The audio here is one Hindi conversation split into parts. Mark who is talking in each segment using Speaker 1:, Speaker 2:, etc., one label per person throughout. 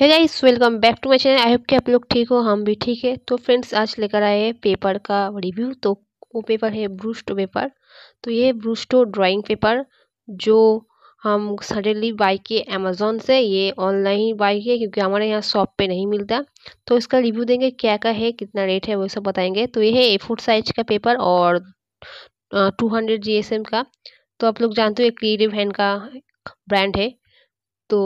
Speaker 1: है guys welcome back to my channel I hope कि आप लोग ठीक हो हम भी ठीक है तो फ्रेंड्स आज लेकर आए हैं पेपर का रिव्यू तो वो पेपर है ब्रूस्टो पेपर तो ये ब्रूस्टो ड्राइंग पेपर जो हम सडनली बाई किए अमेज़ोन से ये ऑनलाइन बाई किए क्योंकि हमारे यहाँ शॉप पे नहीं मिलता तो इसका रिव्यू देंगे क्या का है कितना रेट है वो सब बताएंगे तो ये है ए फोर साइज का पेपर और two hundred G S M का तो आप लोग जानते हो क्रिएटिव हैंड का ब्रांड है तो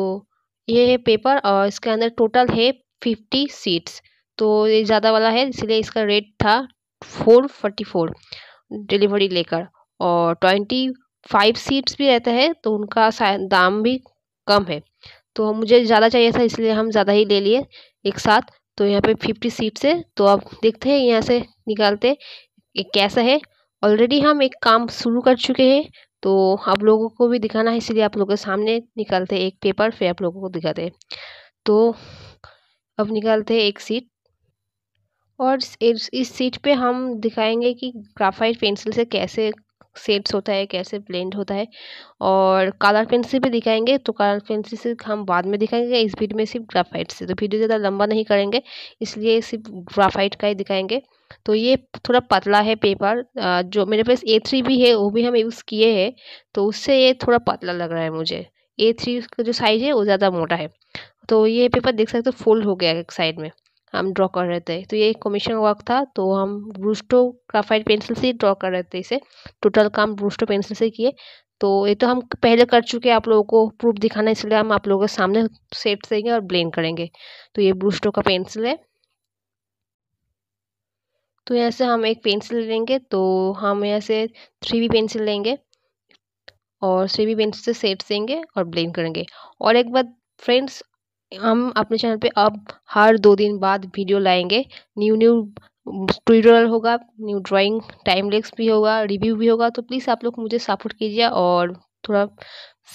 Speaker 1: ये पेपर और इसके अंदर टोटल है फिफ्टी सीट्स तो ये ज़्यादा वाला है इसलिए इसका रेट था फोर फोर्टी फोर डिलीवरी लेकर और ट्वेंटी फाइव सीट्स भी रहता है तो उनका दाम भी कम है तो मुझे ज़्यादा चाहिए था इसलिए हम ज़्यादा ही ले लिए एक साथ तो यहाँ पे फिफ्टी सीट्स है तो अब देखते हैं यहाँ से निकालते कैसा है ऑलरेडी हम एक काम शुरू कर चुके हैं तो आप लोगों को भी दिखाना है इसलिए आप लोगों के सामने निकालते एक पेपर फिर आप लोगों को दिखाते तो अब निकालते हैं एक सीट और इस सीट पे हम दिखाएंगे कि ग्राफाइट पेंसिल से कैसे शेड्स होता है कैसे ब्लेंड होता है और कलर पेंसिल भी दिखाएंगे तो कलर पेंसिल से हम बाद में दिखाएंगे इस वीडियो में सिर्फ ग्राफाइट से तो वीडियो ज़्यादा लंबा नहीं करेंगे इसलिए सिर्फ ग्राफाइट का ही दिखाएंगे तो ये थोड़ा पतला है पेपर जो मेरे पास ए थ्री भी है वो भी हम यूज़ किए हैं तो उससे ये थोड़ा पतला लग रहा है मुझे ए थ्री का जो साइज़ है वो ज़्यादा मोटा है तो ये पेपर देख सकते हो फोल्ड हो गया है एक साइड में हम ड्रॉ कर रहे थे तो ये कमीशन वर्क था तो हम ब्रूस्टो ग्राफाइट पेंसिल से ड्रॉ कर रहे थे इसे टोटल काम ब्रूस्टो पेंसिल से किए तो ये तो हम पहले कर चुके हैं आप लोगों को प्रूफ दिखाना इसलिए हम आप लोगों के सामने सेट देंगे और ब्लेंड करेंगे तो ये ब्रूस्टो का पेंसिल है तो यहाँ से हम एक पेंसिल लेंगे तो हम यहाँ से थ्री बी पेंसिल लेंगे और थ्री बी पेंसिल से सेट देंगे और ब्लेंड करेंगे और एक बार फ्रेंड्स हम अपने चैनल पे अब हर दो दिन बाद वीडियो लाएंगे न्यू न्यू ट्यूटोरियल होगा न्यू ड्राइंग टाइम लेक्स भी होगा रिव्यू भी होगा तो प्लीज़ आप लोग मुझे सपोर्ट कीजिए और थोड़ा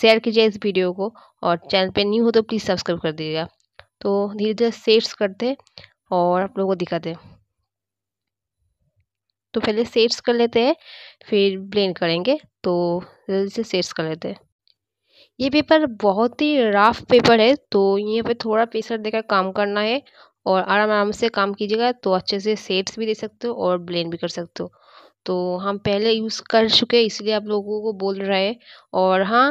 Speaker 1: शेयर कीजिए इस वीडियो को और चैनल पे न्यू हो तो प्लीज़ सब्सक्राइब कर दीजिएगा तो धीरे धीरे सेट्स करते और आप लोगों को दिखाते तो पहले सेट्स कर लेते हैं फिर ब्लेंड करेंगे तो जल्दी से सेट्स कर लेते हैं ये पेपर बहुत ही राफ पेपर है तो ये पे थोड़ा प्रेशर देकर काम करना है और आराम आराम से काम कीजिएगा तो अच्छे से सेट्स भी दे सकते हो और ब्लेंड भी कर सकते हो तो हम पहले यूज़ कर चुके हैं इसलिए आप लोगों को बोल रहे हैं और हाँ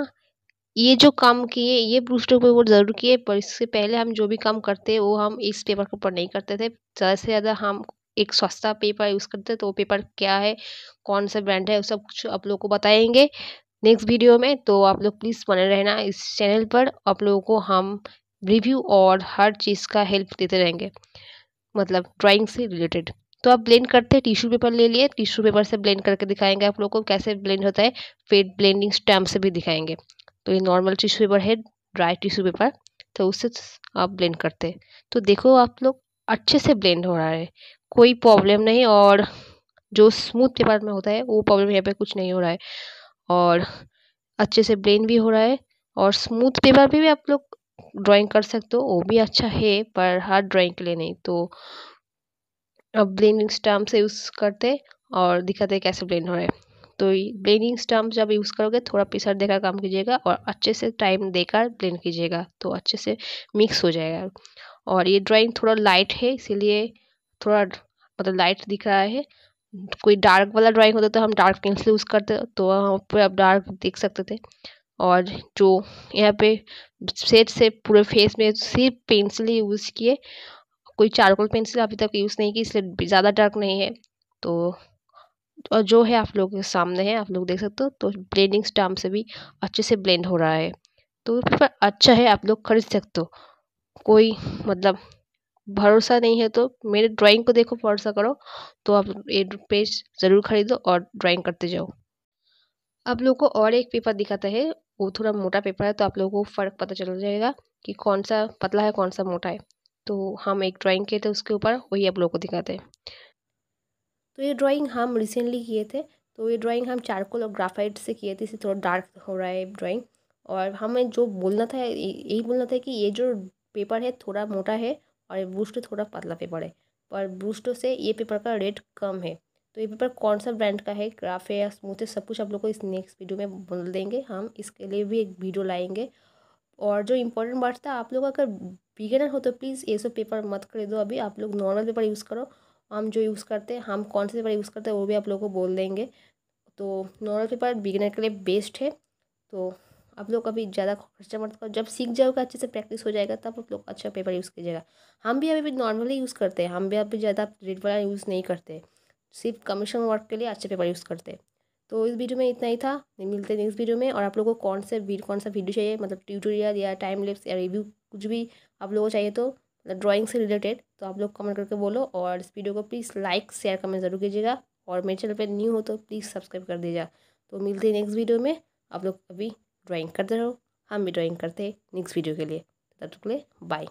Speaker 1: ये जो काम किए ये बूस्टर पेपर ज़रूर किए पर इससे पहले हम जो भी काम करते वो हम इस पेपर के ऊपर नहीं करते थे ज़्यादा से ज़्यादा हम एक सस्ता पेपर यूज़ करते तो वो पेपर क्या है कौन सा ब्रांड है वो सब कुछ आप लोग को बताएंगे नेक्स्ट वीडियो में तो आप लोग प्लीज़ बने रहना इस चैनल पर आप लोगों को हम रिव्यू और हर चीज़ का हेल्प देते रहेंगे मतलब ड्राइंग से रिलेटेड तो आप ब्लेंड करते हैं टिश्यू पेपर ले लिए टिश्यू पेपर से ब्लेंड करके दिखाएंगे आप लोग को कैसे ब्लेंड होता है फिर ब्लेंडिंग स्टैम्प से भी दिखाएंगे तो ये नॉर्मल टिश्यू पेपर है ड्राई टिश्यू पेपर तो उससे आप ब्लेंड करते हैं तो देखो आप लोग अच्छे से ब्लेंड हो रहा है कोई प्रॉब्लम नहीं और जो स्मूथ पेपर में होता है वो प्रॉब्लम यहाँ पर कुछ नहीं हो रहा है और अच्छे से ब्लेन भी हो रहा है और स्मूथ पेपर पे भी आप लोग ड्राइंग कर सकते हो वो भी अच्छा है पर हार्ड ड्राइंग के लिए नहीं तो अब ब्लेंडिंग स्टाम्प से यूज़ करते और दिखाते कैसे ब्लेंड हो रहा है तो ब्लेंडिंग स्टाम्प जब यूज़ करोगे थोड़ा पिसर देकर काम कीजिएगा और अच्छे से टाइम देकर ब्लेंड कीजिएगा तो अच्छे से मिक्स हो जाएगा और ये ड्राइंग थोड़ा लाइट है इसीलिए थोड़ा मतलब लाइट दिख रहा है कोई डार्क वाला ड्राइंग होता तो हम डार्क पेंसिल यूज़ करते तो हम आप डार्क देख सकते थे और जो यहाँ पे सेट से पूरे फेस में सिर्फ पेंसिल ही यूज़ किए कोई चारकोल पेंसिल अभी तक यूज़ नहीं की इसलिए ज़्यादा डार्क नहीं है तो और जो है आप लोगों के सामने है आप लोग देख सकते हो तो ब्लेंडिंग स्टाम से भी अच्छे से ब्लेंड हो रहा है तो पेपर अच्छा है आप लोग खरीद सकते हो कोई मतलब भरोसा नहीं है तो मेरे ड्राइंग को देखो भरोसा करो तो आप ये पेज ज़रूर खरीदो और ड्राइंग करते जाओ आप लोगों को और एक पेपर दिखाता है वो थोड़ा मोटा पेपर है तो आप लोगों को फ़र्क पता चल जाएगा कि कौन सा पतला है कौन सा मोटा है तो हम एक ड्राइंग किए थे उसके ऊपर वही आप लोगों को दिखाते हैं तो ये ड्राइंग हम रिसेंटली किए थे तो ये ड्राइंग हम चारकोल और ग्राफाइट से किए थे इसे थोड़ा डार्क हो रहा है ड्राइंग और हमें जो बोलना था यही बोलना था कि ये जो पेपर है थोड़ा मोटा है और ये बूस्ट थोड़ा पतला पेपर है पर बूस्टो से ये पेपर का रेट कम है तो ये पेपर कौन सा ब्रांड का है क्राफ्ट है या स्मूथ है सब कुछ आप लोग को इस नेक्स्ट वीडियो में बोल देंगे हम इसके लिए भी एक वीडियो लाएंगे और जो इम्पोर्टेंट बात था आप लोग अगर बिगेनर हो तो प्लीज़ ये सब पेपर मत खरीदो अभी आप लोग नॉर्मल पेपर यूज़ करो हम जो यूज़ करते हैं हम कौन से पेपर यूज़ करते हैं वो भी आप लोगों को बोल देंगे तो नॉर्मल पेपर बिगेनर के लिए बेस्ट है तो आप लोग अभी ज़्यादा खर्चा मत करो जब सीख जाओगे अच्छे से प्रैक्टिस हो जाएगा तब आप लोग अच्छा पेपर यूज़ कीजिएगा हम भी अभी नॉर्मली यूज़ करते हैं हम भी अभी ज़्यादा रेड वाला यूज़ नहीं करते सिर्फ कमीशन वर्क के लिए अच्छे पेपर यूज़ करते हैं तो इस वीडियो में इतना ही था मिलते नेक्स्ट वीडियो में और आप लोगों को कौन से कौन सा वीडियो चाहिए मतलब ट्यूटोरियल या टाइम लेप्स या रिव्यू कुछ भी आप लोगों को चाहिए तो मतलब ड्राइंग से रिलेटेड तो आप लोग कमेंट करके बोलो और इस वीडियो को प्लीज़ लाइक शेयर कमेंट ज़रूर कीजिएगा और मेरे चैनल पर न्यू हो तो प्लीज़ सब्सक्राइब कर दीजिएगा तो मिलते हैं नेक्स्ट वीडियो में आप लोग अभी ड्राइंग करते रहो हम भी ड्राइंग करते हैं नेक्स्ट वीडियो के लिए तब तक के लिए बाय